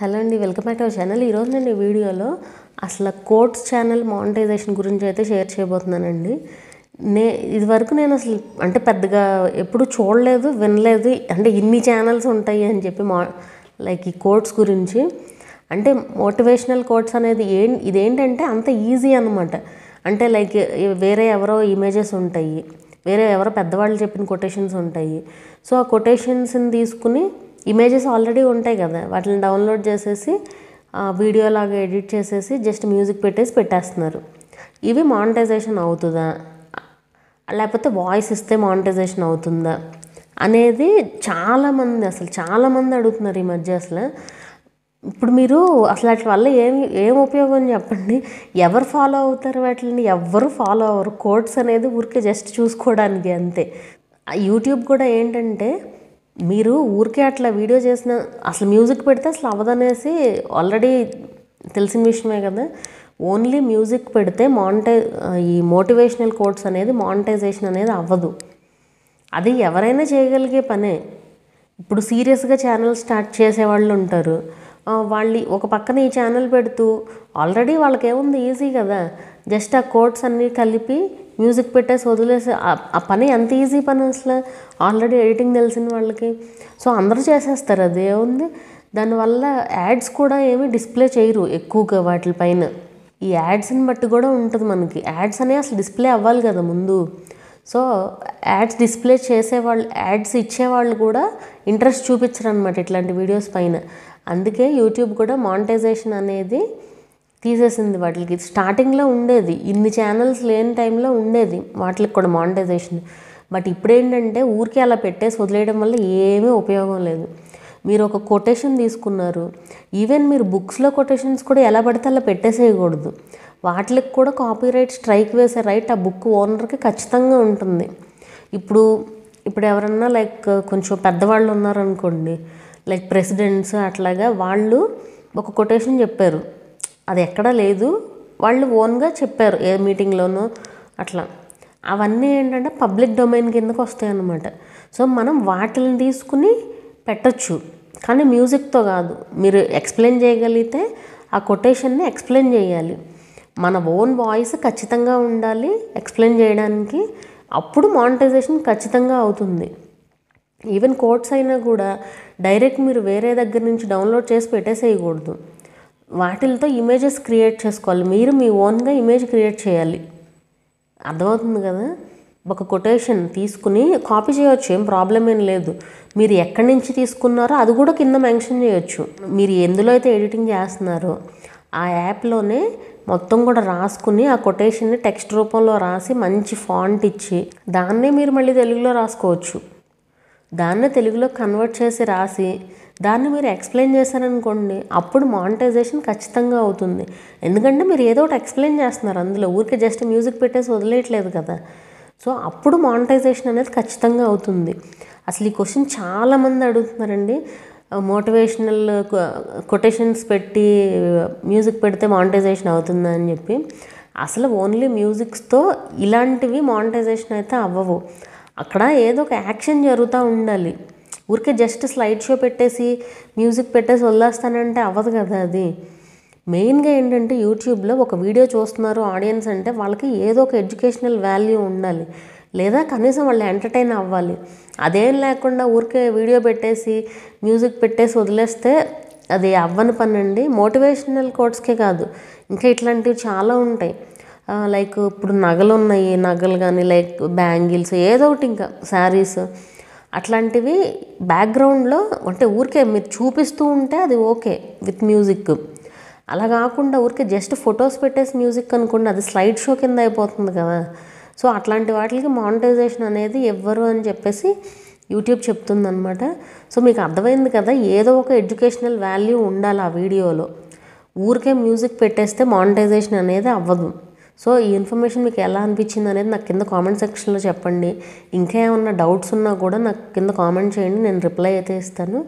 hello అండి welcome back our channel ఈరోజు నేను వీడియోలో అసలు కోట్స్ ఛానల్ మానిటైజేషన్ గురించి అయితే షేర్ చేయబోతున్నానండి నే ఇదివరకు నేను అసలు అంటే పెద్దగా ఎప్పుడు చూడలేదు వినలేదు అంటే ఇన్ని ఛానల్స్ ఉంటాయి అని చెప్పి మా లైక్ ఈ కోట్స్ గురించి అంటే మోటివేషనల్ కోట్స్ అనేది ఏ ఇదేంటంటే అంత ఈజీ అనమాట అంటే లైక్ వేరే ఎవరో ఇమేజెస్ ఉంటాయి వేరే ఎవరో పెద్దవాళ్ళు చెప్పిన కొటేషన్స్ ఉంటాయి సో ఆ కొటేషన్స్ని తీసుకుని ఇమేజెస్ ఆల్రెడీ ఉంటాయి కదా వాటిని డౌన్లోడ్ చేసేసి వీడియో లాగా ఎడిట్ చేసేసి జస్ట్ మ్యూజిక్ పెట్టేసి పెట్టేస్తున్నారు ఇవి మానిటైజేషన్ అవుతుందా లేకపోతే వాయిస్ ఇస్తే మానిటైజేషన్ అవుతుందా అనేది చాలామంది అసలు చాలామంది అడుగుతున్నారు ఈ మధ్య అసలు ఇప్పుడు మీరు అసలు వాటి వల్ల ఏం ఏం ఉపయోగం చెప్పండి ఎవరు ఫాలో అవుతారు వాటిని ఎవరు ఫాలో అవ్వరు కోడ్స్ అనేది ఊరికే జస్ట్ చూసుకోవడానికి అంతే యూట్యూబ్ కూడా ఏంటంటే మీరు ఊరికే అట్లా వీడియో చేసిన అసలు మ్యూజిక్ పెడితే అసలు అవ్వదనేసి ఆల్రెడీ తెలిసిన విషయమే కదా ఓన్లీ మ్యూజిక్ పెడితే మానిటై ఈ మోటివేషనల్ కోడ్స్ అనేది మానిటైజేషన్ అనేది అవ్వదు అది ఎవరైనా చేయగలిగే పనే ఇప్పుడు సీరియస్గా ఛానల్ స్టార్ట్ చేసేవాళ్ళు ఉంటారు వాళ్ళు ఒక పక్కన ఈ ఛానల్ పెడుతూ ఆల్రెడీ వాళ్ళకేముంది ఈజీ కదా జస్ట్ ఆ కోడ్స్ అన్నీ కలిపి మ్యూజిక్ పెట్టేసి వదిలేసి ఆ పని ఎంత ఈజీ పని అసలు ఆల్రెడీ ఎడిటింగ్ తెలిసిన వాళ్ళకి సో అందరూ చేసేస్తారు అది ఏముంది దానివల్ల యాడ్స్ కూడా ఏమి డిస్ప్లే చేయరు ఎక్కువగా వాటిపైన ఈ యాడ్స్ని బట్టి కూడా ఉంటుంది మనకి యాడ్స్ అనేవి అసలు డిస్ప్లే అవ్వాలి కదా ముందు సో యాడ్స్ డిస్ప్లే చేసేవాళ్ళు యాడ్స్ ఇచ్చేవాళ్ళు కూడా ఇంట్రెస్ట్ చూపించరు అనమాట ఇట్లాంటి వీడియోస్ పైన అందుకే యూట్యూబ్ కూడా మానిటైజేషన్ అనేది తీసేసింది వాటికి స్టార్టింగ్లో ఉండేది ఇన్ని ఛానల్స్ లేని టైంలో ఉండేది వాటికి కూడా మానిటైజేషన్ బట్ ఇప్పుడేంటంటే ఊరికే అలా పెట్టేసి వదిలేయడం వల్ల ఏమీ ఉపయోగం లేదు మీరు ఒక కొటేషన్ తీసుకున్నారు ఈవెన్ మీరు బుక్స్లో కొటేషన్స్ కూడా ఎలా పడితే అలా పెట్టేసేయకూడదు వాటికి కూడా కాపీరైట్ స్ట్రైక్ వేసే రైట్ ఆ బుక్ ఓనర్కి ఖచ్చితంగా ఉంటుంది ఇప్పుడు ఇప్పుడు ఎవరన్నా లైక్ కొంచెం పెద్దవాళ్ళు ఉన్నారనుకోండి లైక్ ప్రెసిడెంట్స్ అట్లాగా వాళ్ళు ఒక కొటేషన్ చెప్పారు అది ఎక్కడా లేదు వాళ్ళు ఓన్గా చెప్పారు ఏ మీటింగ్లోనూ అట్లా అవన్నీ ఏంటంటే పబ్లిక్ డొమైన్ కిందకు వస్తాయి అన్నమాట సో మనం వాటిని తీసుకుని పెట్టచ్చు కానీ మ్యూజిక్తో కాదు మీరు ఎక్స్ప్లెయిన్ చేయగలిగితే ఆ కొటేషన్ని ఎక్స్ప్లెయిన్ చేయాలి మన ఓన్ వాయిస్ ఖచ్చితంగా ఉండాలి ఎక్స్ప్లెయిన్ చేయడానికి అప్పుడు మానిటైజేషన్ ఖచ్చితంగా అవుతుంది ఈవెన్ కోట్స్ అయినా కూడా డైరెక్ట్ మీరు వేరే దగ్గర నుంచి డౌన్లోడ్ చేసి పెట్టేసేయకూడదు వాటిలతో ఇమేజెస్ క్రియేట్ చేసుకోవాలి మీరు మీ ఓన్గా ఇమేజ్ క్రియేట్ చేయాలి అర్థమవుతుంది కదా ఒక కొటేషన్ తీసుకుని కాపీ చేయవచ్చు ఏం ప్రాబ్లం ఏం లేదు మీరు ఎక్కడి నుంచి తీసుకున్నారో అది కూడా కింద మెన్షన్ చేయొచ్చు మీరు ఎందులో అయితే ఎడిటింగ్ చేస్తున్నారో ఆ యాప్లోనే మొత్తం కూడా రాసుకుని ఆ కొటేషన్ని టెక్స్ట్ రూపంలో రాసి మంచి ఫాంట్ ఇచ్చి దాన్నే మీరు మళ్ళీ తెలుగులో రాసుకోవచ్చు దాన్ని తెలుగులో కన్వర్ట్ చేసి రాసి దాన్ని మీరు ఎక్స్ప్లెయిన్ చేశారనుకోండి అప్పుడు మానిటైజేషన్ ఖచ్చితంగా అవుతుంది ఎందుకంటే మీరు ఏదో ఒకటి ఎక్స్ప్లెయిన్ చేస్తున్నారు అందులో ఊరికి జస్ట్ మ్యూజిక్ పెట్టేసి వదిలేయట్లేదు కదా సో అప్పుడు మానిటైజేషన్ అనేది ఖచ్చితంగా అవుతుంది అసలు ఈ క్వశ్చన్ చాలామంది అడుగుతున్నారండి మోటివేషనల్ కొటేషన్స్ పెట్టి మ్యూజిక్ పెడితే మానిటైజేషన్ అవుతుందా అని చెప్పి అసలు ఓన్లీ మ్యూజిక్స్తో ఇలాంటివి మానిటైజేషన్ అయితే అవ్వవు అక్కడ ఏదో ఒక యాక్షన్ జరుగుతూ ఉండాలి ఊరికే జస్ట్ స్లైడ్ షో పెట్టేసి మ్యూజిక్ పెట్టేసి వదిలేస్తానంటే అవ్వదు కదా అది మెయిన్గా ఏంటంటే యూట్యూబ్లో ఒక వీడియో చూస్తున్నారు ఆడియన్స్ అంటే వాళ్ళకి ఏదో ఒక ఎడ్యుకేషనల్ వాల్యూ ఉండాలి లేదా కనీసం వాళ్ళు ఎంటర్టైన్ అవ్వాలి అదేం లేకుండా ఊరికే వీడియో పెట్టేసి మ్యూజిక్ పెట్టేసి వదిలేస్తే అది అవ్వని పనండి మోటివేషనల్ కోట్స్కే కాదు ఇంకా ఇట్లాంటివి చాలా ఉంటాయి లైక్ ఇప్పుడు నగలు ఉన్నాయి నగలు కానీ లైక్ బ్యాంగిల్స్ ఏదో ఒకటి ఇంకా శారీస్ అట్లాంటివి బ్యాక్గ్రౌండ్లో అంటే ఊరికే మీరు చూపిస్తూ ఉంటే అది ఓకే విత్ మ్యూజిక్ అలా కాకుండా ఊరికే జస్ట్ ఫొటోస్ పెట్టేసి మ్యూజిక్ అనుకోండి అది స్లైడ్ షో కింద అయిపోతుంది కదా సో అట్లాంటి వాటికి మానిటైజేషన్ అనేది ఎవ్వరు అని చెప్పేసి యూట్యూబ్ చెప్తుంది అనమాట సో మీకు అర్థమైంది కదా ఏదో ఒక ఎడ్యుకేషనల్ వాల్యూ ఉండాలి ఆ వీడియోలో ఊరికే మ్యూజిక్ పెట్టేస్తే మానిటైజేషన్ అనేది అవ్వదు సో ఈ ఇన్ఫర్మేషన్ మీకు ఎలా అనిపించింది అనేది నాకు కింద కామెంట్ సెక్షన్లో చెప్పండి ఇంకా ఏమన్నా డౌట్స్ ఉన్నా కూడా నాకు కింద కామెంట్ చేయండి నేను రిప్లై అయితే ఇస్తాను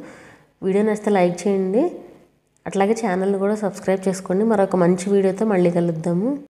వీడియో నచ్చితే లైక్ చేయండి అట్లాగే ఛానల్ని కూడా సబ్స్క్రైబ్ చేసుకోండి మరొక మంచి వీడియోతో మళ్ళీ కలుద్దాము